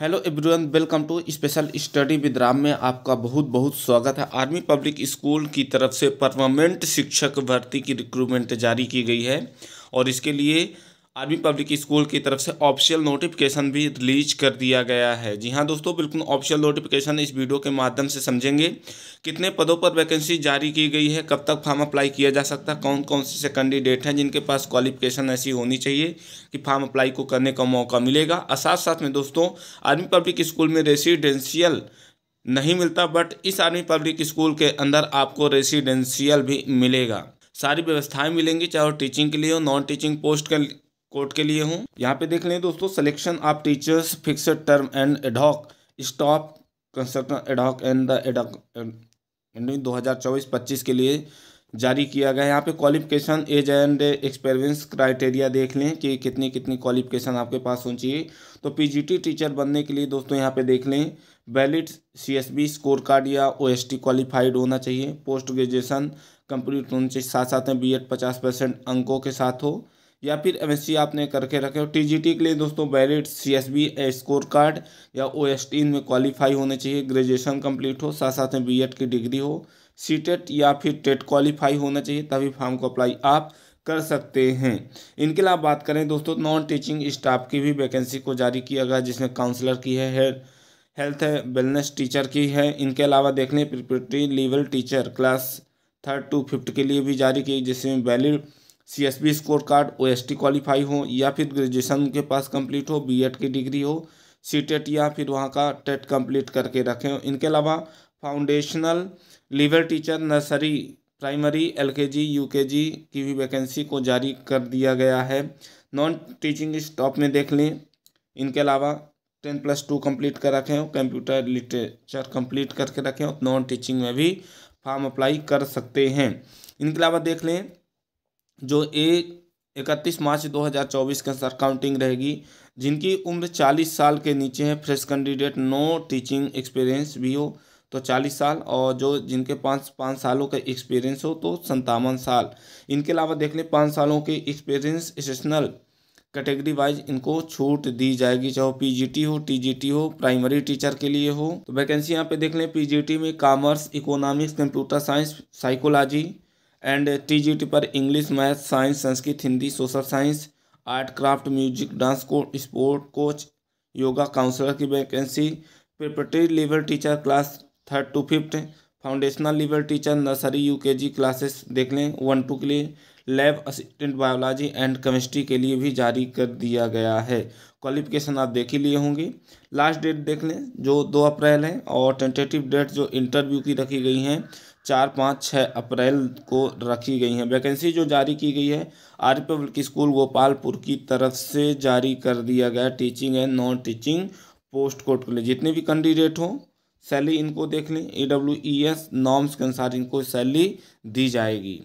hello everyone welcome to special study with Ram में आपका बहुत बहुत स्वागत है आर्मी पब्लिक स्कूल की तरफ से परमानेंट शिक्षक भर्ती की रिक्रूटमेंट जारी की गई है और इसके लिए आर्मी पब्लिक स्कूल की तरफ से ऑफिशियल नोटिफिकेशन भी रिलीज कर दिया गया है जी हाँ दोस्तों बिल्कुल ऑफिशियल नोटिफिकेशन इस वीडियो के माध्यम से समझेंगे कितने पदों पर वैकेंसी जारी की गई है कब तक फॉर्म अप्लाई किया जा सकता है कौन कौन से कैंडिडेट हैं जिनके पास क्वालिफिकेशन ऐसी होनी चाहिए कि फॉर्म अप्लाई को करने का मौका मिलेगा और साथ साथ में दोस्तों आर्मी पब्लिक स्कूल में रेसिडेंशियल नहीं मिलता बट इस आर्मी पब्लिक स्कूल के अंदर आपको रेसिडेंशियल भी मिलेगा सारी व्यवस्थाएं मिलेंगी चाहे वो टीचिंग के लिए हो नॉन टीचिंग पोस्ट के कोर्ट के लिए हूँ यहाँ पे देख लें दोस्तों selection of teachers fixed term and ad hoc stop construction ad hoc and the ad hoc दो हज़ार चौबीस पच्चीस के लिए जारी किया गया है यहाँ पे qualification age and experience criteria देख लें कि कितनी कितनी क्वालिफिकेशन आपके पास होनी चाहिए तो पीजीटी टीचर बनने के लिए दोस्तों यहाँ पे देख लें वैलिड सीएसबी स्कोर कार्ड या ओएसटी क्वालिफाइड होना चाहिए पोस्ट ग्रेजुएशन कंप्लीट होनी चाहिए साथ साथ में बीएड पचास परसेंट अंकों के साथ हो या फिर एम आपने करके रखे हो टी के लिए दोस्तों valid C S B score card या ओ एस टी इनमें क्वालिफाई होने चाहिए ग्रेजुएशन कंप्लीट हो साथ साथ में बी एड की डिग्री हो सी टेट e या फिर टेट क्वालिफाई e होना चाहिए तभी फॉर्म को अप्लाई आप कर सकते हैं इनके अलावा बात करें दोस्तों नॉन टीचिंग स्टाफ की भी वैकेंसी को जारी किया गया जिसमें काउंसलर की है हेल्थ वेलनेस टीचर की है इनके अलावा देख लें preparatory level teacher class third to fifth के लिए भी जारी की जिसमें valid C S B score card O S T qualify हो या फिर ग्रेजुएशन के पास कंप्लीट हो बी एड की डिग्री हो सी टेट या फिर वहाँ का टेट कंप्लीट करके रखें इनके अलावा foundational level teacher nursery primary LKG UKG की भी वैकेंसी को जारी कर दिया गया है नॉन टीचिंग स्टॉप में देख लें इनके अलावा टेन प्लस टू कम्प्लीट कर रखें हो कंप्यूटर लिटरेचर कंप्लीट करके रखें हो नॉन टीचिंग में भी फॉर्म अप्लाई कर सकते हैं इनके अलावा देख लें जो ए इकतीस मार्च 2024 के अनुसार काउंटिंग रहेगी जिनकी उम्र 40 साल के नीचे है fresh candidate no teaching experience भी हो तो 40 साल और जो जिनके पाँच पाँच सालों का एक्सपीरियंस हो तो संतावन साल इनके अलावा देख लें पाँच सालों के एक्सपीरियंस स्टेशनल कैटेगरी वाइज इनको छूट दी जाएगी चाहे पीजीटी हो टीजीटी हो प्राइमरी टीचर के लिए हो तो वैकेंसी यहाँ पे देख लें पीजीटी में commerce economics computer science psychology and T पर English math science Sanskrit Hindi social science art craft music dance को स्पोर्ट कोच योगा काउंसलर की vacancy preparatory level teacher class third to fifth foundational level teacher nursery UKG classes देख लें one two के लिए lab assistant biology and chemistry के लिए भी जारी कर दिया गया है क्वालिफिकेशन आप देख ही लिए होंगे लास्ट डेट देख लें जो दो अप्रैल है और टेंटेटिव डेट जो इंटरव्यू की रखी गई हैं चार पाँच छः अप्रैल को रखी गई हैं वैकेंसी जो जारी की गई है आर पब्लिक स्कूल गोपालपुर की तरफ से जारी कर दिया गया teaching and non teaching post code के लिए जितने भी कैंडिडेट हों सैलरी इनको देख लें A W E S norms के अनुसार इनको सैलरी दी जाएगी